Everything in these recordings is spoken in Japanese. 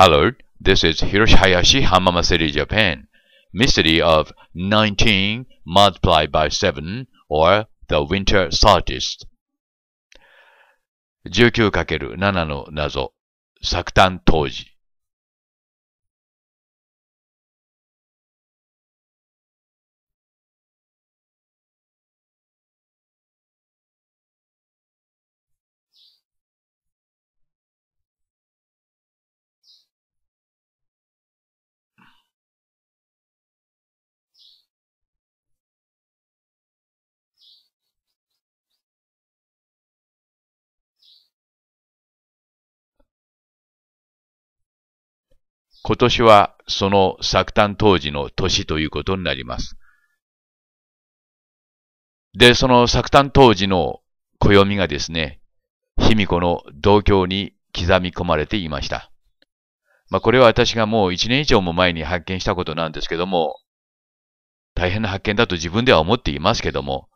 Hello, this is Hiroshi Hayashi Hamama City, Japan. Mystery of 19 multiplied by 7 or the winter solstice. 19×7 の謎、作炭当時。今年はその作誕当時の年ということになります。で、その作誕当時の暦がですね、卑弥呼の同郷に刻み込まれていました。まあ、これは私がもう1年以上も前に発見したことなんですけども、大変な発見だと自分では思っていますけども、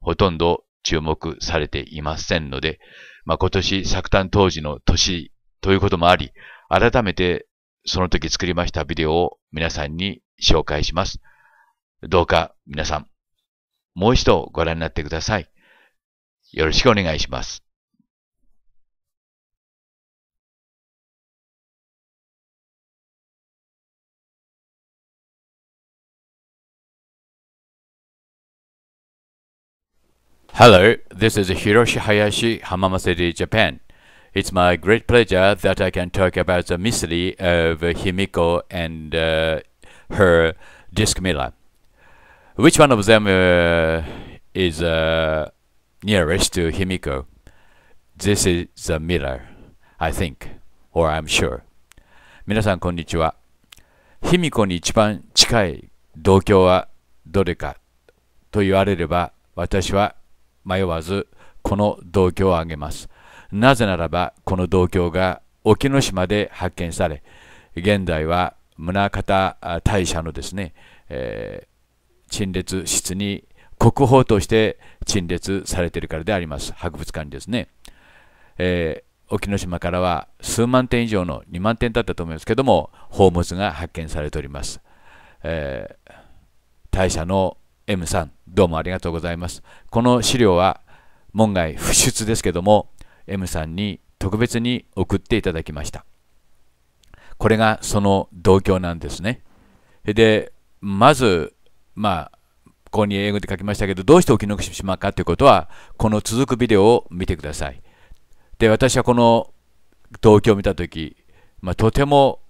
ほとんど注目されていませんので、まあ、今年作誕当時の年ということもあり、改めてその時作りましたビデオを皆さんに紹介します。どうか皆さん、もう一度ご覧になってください。よろしくお願いします。Hello, this is Hiroshi Hayashi, Hamamase d i Japan. It's my great pleasure that I can talk about the mystery of Himiko and uh, her disc miller. Which one of them uh, is uh, nearest to Himiko? This is the miller, I think, or I'm sure. 皆さん、こんにちは。卑弥呼に一番近い同郷はどれかと言われれば、私は迷わずこの同居を挙げます。なぜならば、この銅鏡が沖ノ島で発見され、現在は宗像大社のですね、えー、陳列室に国宝として陳列されているからであります。博物館にですね。えー、沖ノ島からは数万点以上の2万点だったと思いますけども、宝物が発見されております。えー、大社の M さん、どうもありがとうございます。この資料は門外不出ですけども、M さんに特別に送っていただきましたこれがその同居なんですねでまずまあここに英語で書きましたけどどうして沖ノ島かということはこの続くビデオを見てくださいで私はこの同機を見た時、まあ、とても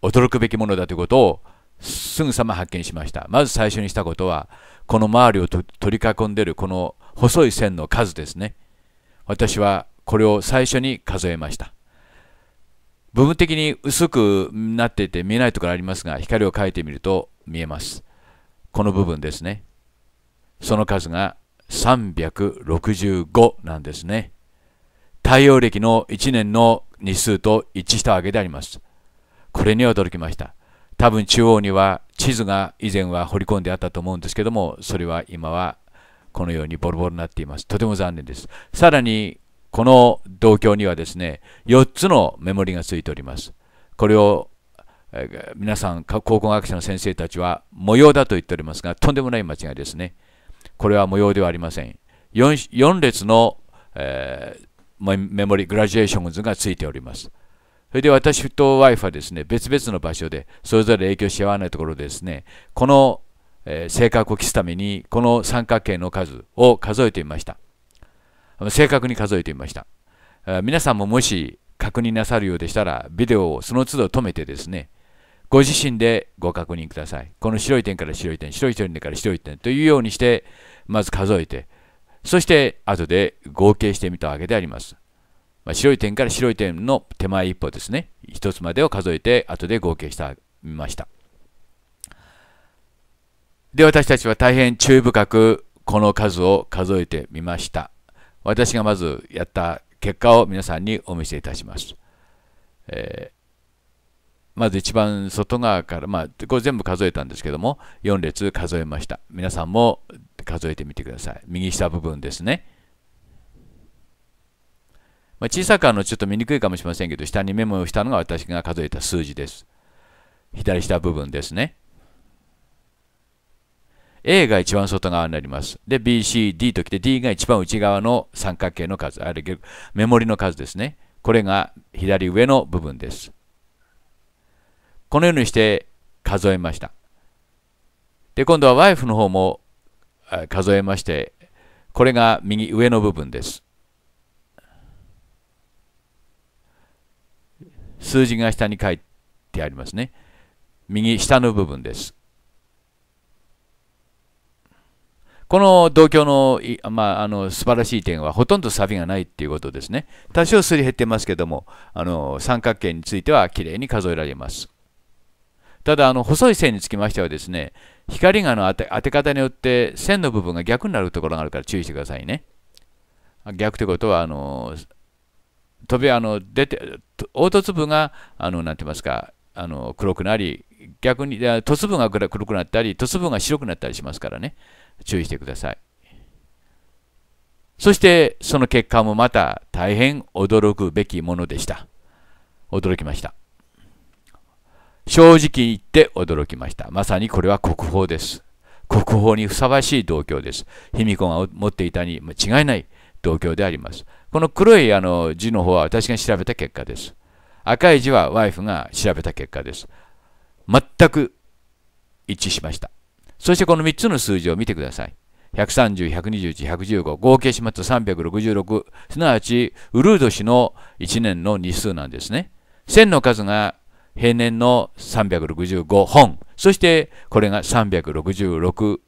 驚くべきものだということをすぐさま発見しましたまず最初にしたことはこの周りを取り囲んでいるこの細い線の数ですね私はこれを最初に数えました。部分的に薄くなっていて見えないところありますが、光を描いてみると見えます。この部分ですね。その数が365なんですね。太陽暦の1年の日数と一致したわけであります。これに驚きました。多分中央には地図が以前は彫り込んであったと思うんですけども、それは今はこのようにボロボロになっています。とても残念です。さらに、この銅鏡にはですね、4つのメモリがついております。これを皆さん、考古学者の先生たちは模様だと言っておりますが、とんでもない間違いですね。これは模様ではありません。4, 4列の、えー、メモリ、グラジュエーション図がついております。それで私と w i f はですね、別々の場所で、それぞれ影響し合わないところでですね、このえ正確を期すためにこの三角形の数を数えてみました正確に数えてみました、皆さんももし確認なさるようでしたらビデオをその都度止めてですねご自身でご確認くださいこの白い点から白い点白い点から白い点というようにしてまず数えてそして後で合計してみたわけでありますま白い点から白い点の手前一歩ですね。一つまでを数えて、後で合計してみました。で、私たちは大変注意深くこの数を数えてみました。私がまずやった結果を皆さんにお見せいたします。えー、まず一番外側から、まあ、これ全部数えたんですけども、4列数えました。皆さんも数えてみてください。右下部分ですね。まあ、小さくあのちょっと見にくいかもしれませんけど、下にメモをしたのが私が数えた数字です。左下部分ですね。A が一番外側になります。で、B、C、D ときて D が一番内側の三角形の数、あるいはメモリの数ですね。これが左上の部分です。このようにして数えました。で、今度はワイフの方も数えまして、これが右上の部分です。数字が下に書いてありますね。右下の部分です。この同居の,、まあ、あの素晴らしい点はほとんどサビがないっていうことですね。多少すり減ってますけども、あの三角形についてはきれいに数えられます。ただあの細い線につきましてはですね、光がの当て当て方によって線の部分が逆になるところがあるから注意してくださいね。逆ということはあの飛びあの出て凹凸部があのなんて言いますかあの黒くなり逆に凸部が黒くなったり凸部が白くなったりしますからね。注意してください。そしてその結果もまた大変驚くべきものでした。驚きました。正直言って驚きました。まさにこれは国宝です。国宝にふさわしい銅鏡です。卑弥呼が持っていたに違いない銅鏡であります。この黒いあの字の方は私が調べた結果です。赤い字はワイフが調べた結果です。全く一致しました。そしてこの3つの数字を見てください。130、121、115、合計しますと366、すなわち、ウルード氏の1年の日数なんですね。線の数が平年の365本、そしてこれが366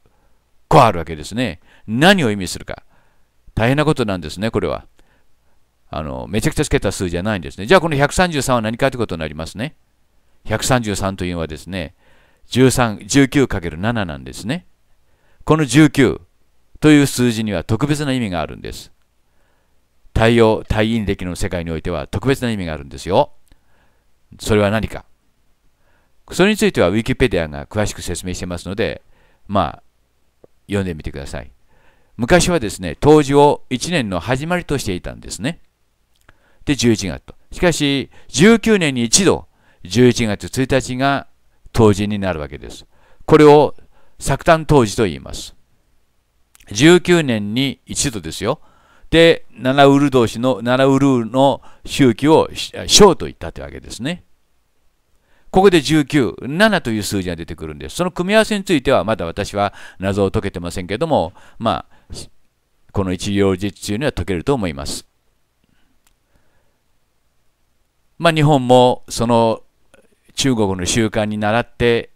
個あるわけですね。何を意味するか。大変なことなんですね、これは。あの、めちゃくちゃつけた数じゃないんですね。じゃあこの133は何かということになりますね。133というのはですね、13、19×7 なんですね。この19という数字には特別な意味があるんです。太陽、太陰歴の世界においては特別な意味があるんですよ。それは何か。それについては Wikipedia が詳しく説明してますので、まあ、読んでみてください。昔はですね、冬至を1年の始まりとしていたんですね。で、11月と。しかし、19年に一度、11月1日が当時になるわけです。これを作炭当時と言います。19年に一度ですよ。で、ラウル同士の、ラウルの周期を小と言ったというわけですね。ここで19、7という数字が出てくるんです。その組み合わせについては、まだ私は謎を解けてませんけども、まあ、この一行日中には解けると思います。まあ、日本もその中国の習慣に倣って、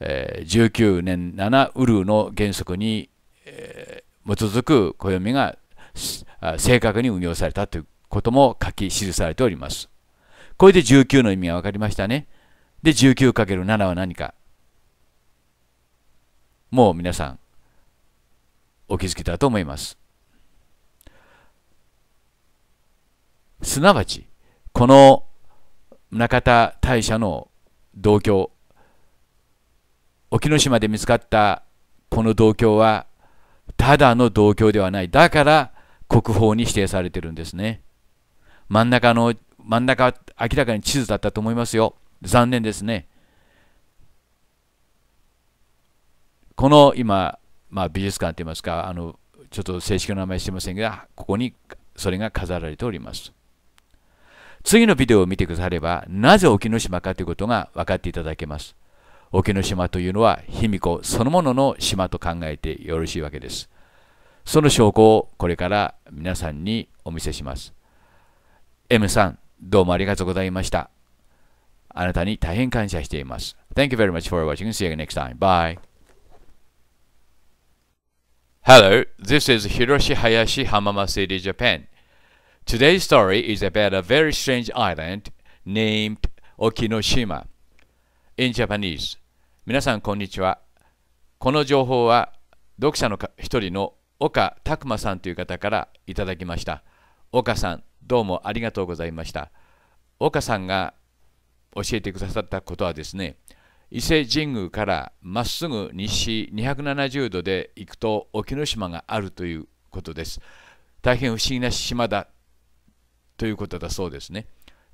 え19年7ウルの原則に、え基づく暦が正確に運用されたということも書き記されております。これで19の意味が分かりましたね。で 19×7 は何か。もう皆さんお気づきだと思います。すなわちこの中田大社の銅鏡沖ノ島で見つかったこの銅鏡はただの銅鏡ではないだから国宝に指定されてるんですね真ん中の真ん中明らかに地図だったと思いますよ残念ですねこの今、まあ、美術館といいますかあのちょっと正式な名前してませんがここにそれが飾られております次のビデオを見てくだされば、なぜ沖ノ島かということが分かっていただけます。沖ノ島というのは、卑弥呼そのものの島と考えてよろしいわけです。その証拠をこれから皆さんにお見せします。M さん、どうもありがとうございました。あなたに大変感謝しています。Thank you very much for watching. See you next time. Bye. Hello, this is Hiroshi Hayashi Hamama City, Japan. Today's story is about a very strange island named Okinoshima in Japanese. 皆さん、こんにちは。この情報は読者の一人の岡拓馬さんという方からいただきました。岡さん、どうもありがとうございました。岡さんが教えてくださったことはですね、伊勢神宮からまっすぐ西270度で行くと沖ノ島があるということです。大変不思議な島だということだそうですね。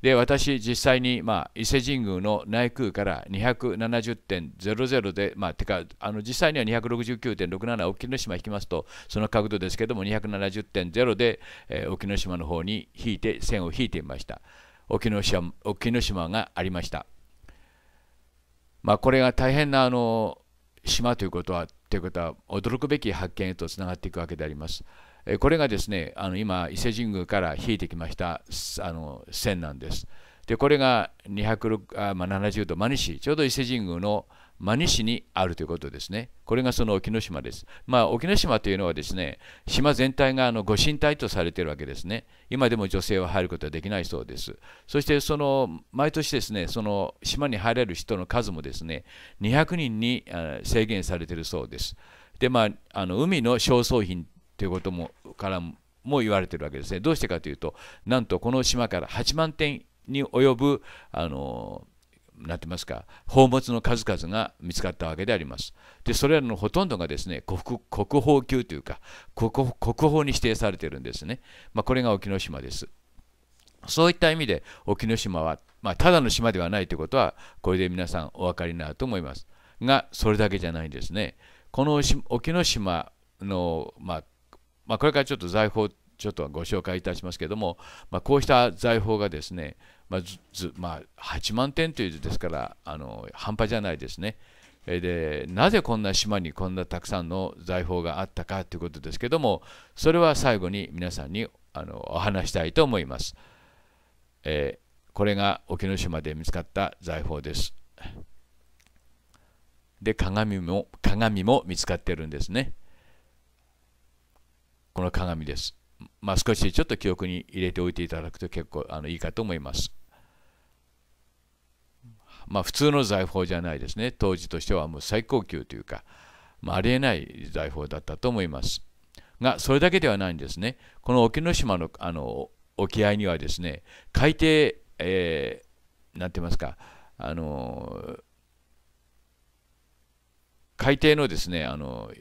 で私実際に、まあ、伊勢神宮の内宮から270.00で、まあ、てかあの実際には269.67沖ノ島引きますとその角度ですけども270.0で、えー、沖ノ島の方に引いて線を引いてみました沖ノ島沖ノ島がありました、まあ、これが大変なあの島ということはということは驚くべき発見へとつながっていくわけであります。これがですねあの今伊勢神宮から引いてきましたあの線なんです。でこれが270、度真西ちょうど伊勢神宮の真西にあるということですね。これがその沖ノ島です。まあ、沖ノ島というのはですね、島全体があの御神体とされているわけですね。今でも女性は入ることはできないそうです。そしてその毎年ですね、その島に入れる人の数もですね、200人に制限されているそうです。でまあ、あの海の商装品ということもからも言われてるわけですね。どうしてかというと、なんとこの島から8万点に及ぶ、あのなってますか宝物の数々が見つかったわけであります。でそれらのほとんどがですね国宝級というか国宝に指定されてるんですね。まあ、これが沖ノ島です。そういった意味で沖ノ島は、まあ、ただの島ではないということはこれで皆さんお分かりになると思います。がそれだけじゃないんですね。この沖ノ島の、まあ、まあ、これからちょっと財宝ちょっとご紹介いたしますけども、まあ、こうした財宝がですね、まあずまあ、8万点というですからあの半端じゃないですね。でなぜこんな島にこんなたくさんの財宝があったかということですけどもそれは最後に皆さんにあのお話したいと思います、えー、これが沖ノ島で見つかった財宝ですで鏡も鏡も見つかってるんですねこの鏡です。まあ、少しちょっと記憶に入れておいていただくと結構あのいいかと思います。まあ、普通の財宝じゃないですね。当時としてはもう最高級というか、まあ、ありえない財宝だったと思います。が、それだけではないんですね。この沖ノ島のあの沖合にはですね、海底、えー、なんて言いますか、あの海底のですね、あの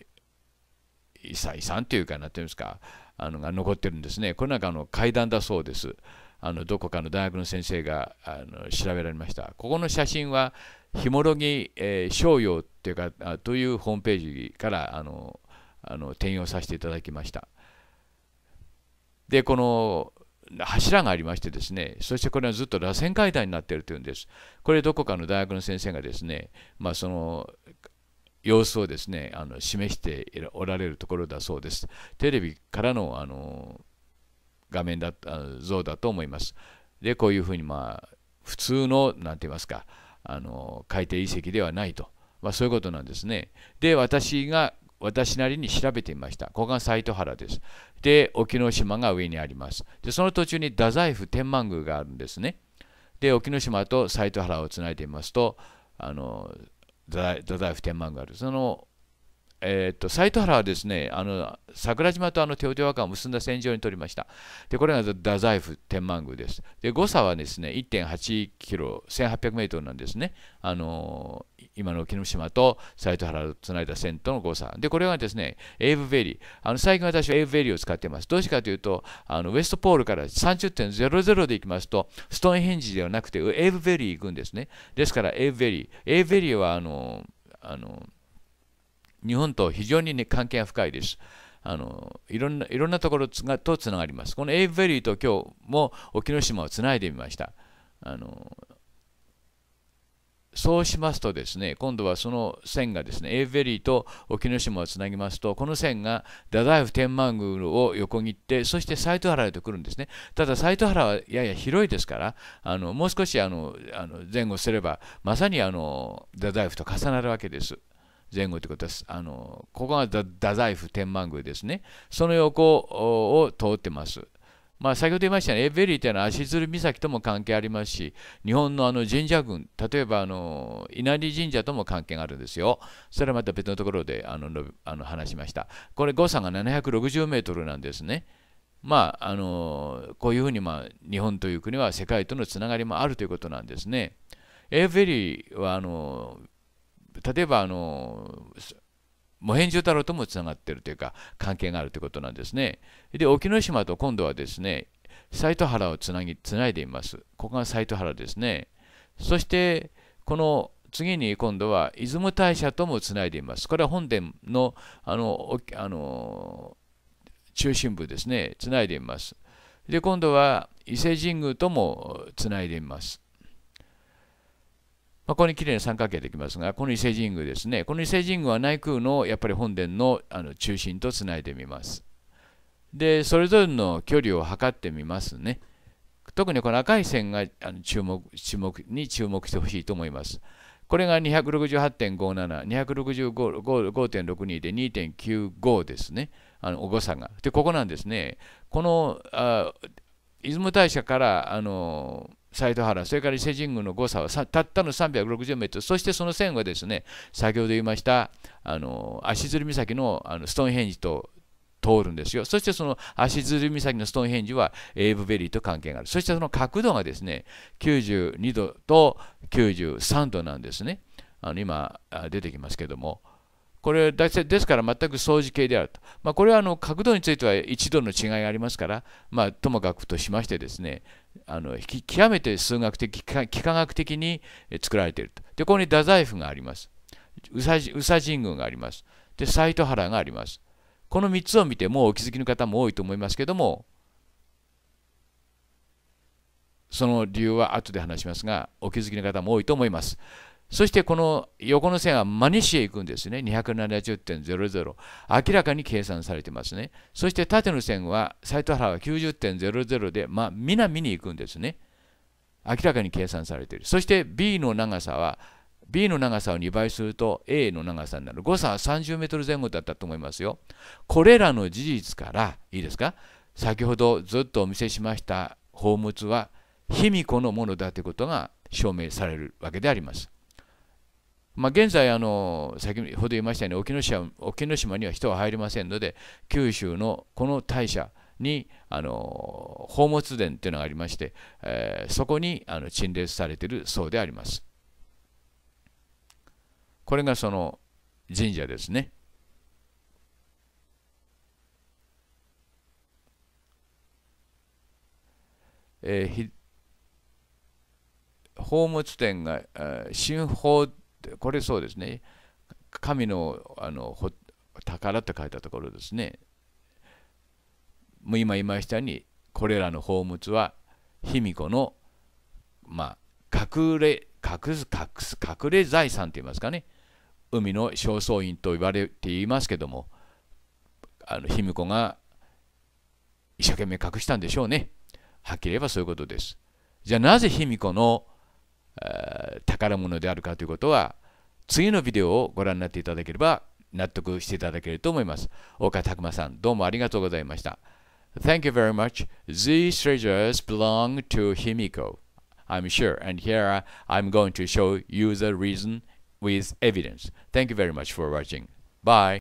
遺産というか何ていうんですかあのが残ってるんですねこれなんかあの階段だそうですあのどこかの大学の先生があの調べられましたここの写真はひもろぎ、え商用っていうかあというホームページからあのあの転用させていただきましたでこの柱がありましてですねそしてこれはずっと螺旋階段になっているというんですこれどこかの大学の先生がですねまあその様子をですねあの示しておられるところだそうです。テレビからのあの画面だ像だと思います。でこういうふうにまあ普通のんて言いますかあの海底遺跡ではないと、まあ、そういうことなんですね。で私が私なりに調べてみました。ここが斎藤原です。で、沖ノ島が上にあります。で、その途中に太宰府天満宮があるんですね。で、沖ノ島と斎藤原をつないでみますと、あの太宰府天満宮ある。そのえーと、斎藤原はですねあの桜島とあの手腕和歌を結んだ戦場に取りましたでこれが太宰府天満宮ですで誤差はですね1.8キロ1 8 0 0ルなんですねあのー今の沖ノ島と斎藤原をつないだ線との誤差でこれはですねエイブベリーあの最近私はエイブベリーを使っていますどうしてかというとあのウエストポールから30.00で行きますとストーンヘンジではなくてエイブベリー行くんですねですからエイブベリーエイブベリーはあのあの日本と非常に、ね、関係が深いですあのいろんないろんなところつがとつながりますこのエイブベリーと今日も沖ノ島をつないでみましたあのそうしますとですね、今度はその線がですね、エーベリーと沖ノ島をつなぎますと、この線が太宰府天満宮を横切って、そしてイト原へと来るんですね。ただ斎藤原はやや広いですから、あのもう少しあのあの前後すれば、まさにあの太宰府と重なるわけです。前後ということです。あのここが太宰府天満宮ですね。その横を通ってます。まあ、先ほど言いましたね、エベリーというのは足摺岬とも関係ありますし、日本のあの神社群、例えばあの稲荷神社とも関係があるんですよ。それはまた別のところであのあの話しました。これ誤差が760メートルなんですね。まあ、あのこういうふうに、まあ、日本という国は世界とのつながりもあるということなんですね。エーベリーはあの例えばあのモヘンジョ太郎ともつながってるというか関係があるということなんですね。で沖ノ島と今度はですね斎藤原をつなぎつないでいます。ここが斎藤原ですね。そしてこの次に今度は出雲大社ともつないでいます。これは本殿のあのあの中心部ですね、つないでいます。で、今度は伊勢神宮ともつないでいます。まあ、ここにきれい三角形できますが、この伊勢神宮ですね。この伊勢神宮は内宮のやっぱり本殿のあの中心とつないでみます。で、それぞれの距離を測ってみますね。特にこの赤い線があの注目注目に注目してほしいと思います。これが268.57、265.62で2.95ですね。あの誤差が。で、ここなんですね。このあ出雲大社からあの斎藤原それから伊勢神宮の誤差はたったの 360m そしてその線はですね先ほど言いましたあの足摺岬のあのストーンヘンジと通るんですよそしてその足摺岬のストーンヘンジはエイブベリーと関係があるそしてその角度がですね92度と93度なんですねあの今出てきますけどもこれですから全く相似形であると、まあ、これはあの角度については1度の違いがありますから、まあ、ともかくとしましてですねあの極めて数学的幾何学的に作られているとでここに太宰府があります宇佐神宮がありますで斎藤原がありますこの3つを見てもうお気づきの方も多いと思いますけどもその理由は後で話しますがお気づきの方も多いと思いますそしてこの横の線は真西へ行くんですね。270.00。明らかに計算されてますね。そして縦の線は、斎藤原は90.00で、まあ、南に行くんですね。明らかに計算されている。そして B の長さは、B の長さを2倍すると A の長さになる。誤差は30メートル前後だったと思いますよ。これらの事実から、いいですか先ほどずっとお見せしました宝物は卑弥呼のものだということが証明されるわけであります。まあ、現在あの、先ほど言いましたように沖ノ島沖には人は入りませんので、九州のこの大社にあの宝物殿というのがありまして、えー、そこにあの陳列されているそうであります。これがその神社ですね。えー、宝物殿が、えー、新宝これそうですね神のあの宝って書いたところですねもう今言いましたようにこれらの宝物は卑弥呼のまあ隠れ隠す隠す隠れ財産といいますかね海の正倉院と言われていますけどもあの卑弥呼が一生懸命隠したんでしょうねはっきり言えばそういうことですじゃあなぜ卑弥呼の宝物であるかということは次のビデオをご覧になっていただければ納得していただけると思います。岡拓馬さん、どうもありがとうございました。Thank you very much. These treasures belong to Himiko, I'm sure. And here I'm going to show you the reason with evidence. Thank you very much for watching. Bye.